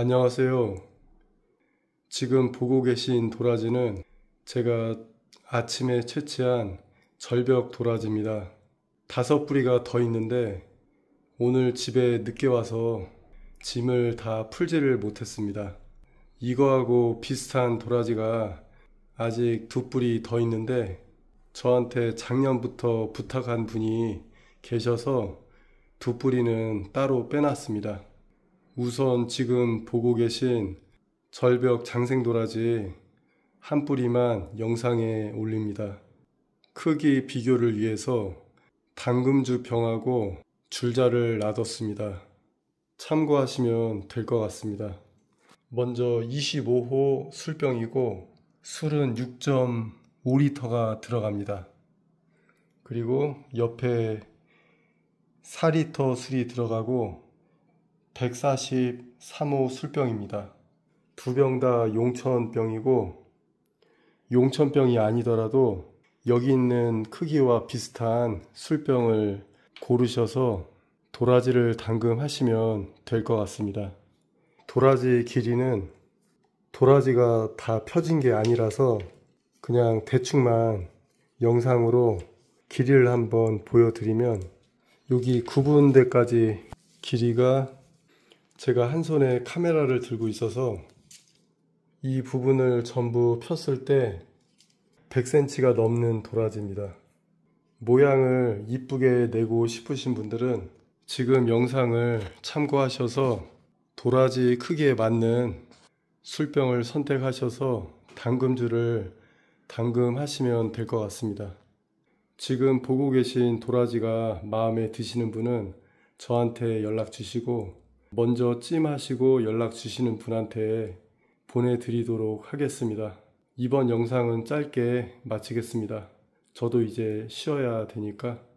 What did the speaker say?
안녕하세요. 지금 보고 계신 도라지는 제가 아침에 채취한 절벽 도라지입니다. 다섯 뿌리가 더 있는데 오늘 집에 늦게 와서 짐을 다 풀지를 못했습니다. 이거하고 비슷한 도라지가 아직 두 뿌리 더 있는데 저한테 작년부터 부탁한 분이 계셔서 두 뿌리는 따로 빼놨습니다. 우선 지금 보고 계신 절벽 장생도라지 한 뿌리만 영상에 올립니다. 크기 비교를 위해서 당금주 병하고 줄자를 놔뒀습니다. 참고하시면 될 것 같습니다. 먼저 25호 술병이고 술은 6.5리터가 들어갑니다. 그리고 옆에 4리터 술이 들어가고 143호 술병입니다. 두 병 다 용천병이고 용천병이 아니더라도 여기 있는 크기와 비슷한 술병을 고르셔서 도라지를 담금하시면 될 것 같습니다. 도라지 길이는 도라지가 다 펴진 게 아니라서 그냥 대충만 영상으로 길이를 한번 보여드리면 여기 구분 대까지 길이가 제가 한 손에 카메라를 들고 있어서 이 부분을 전부 폈을 때 100cm가 넘는 도라지입니다. 모양을 이쁘게 내고 싶으신 분들은 지금 영상을 참고하셔서 도라지 크기에 맞는 술병을 선택하셔서 당금주를당금하시면될 것 같습니다. 지금 보고 계신 도라지가 마음에 드시는 분은 저한테 연락 주시고 먼저 찜하시고 연락 주시는 분한테 보내드리도록 하겠습니다. 이번 영상은 짧게 마치겠습니다. 저도 이제 쉬어야 되니까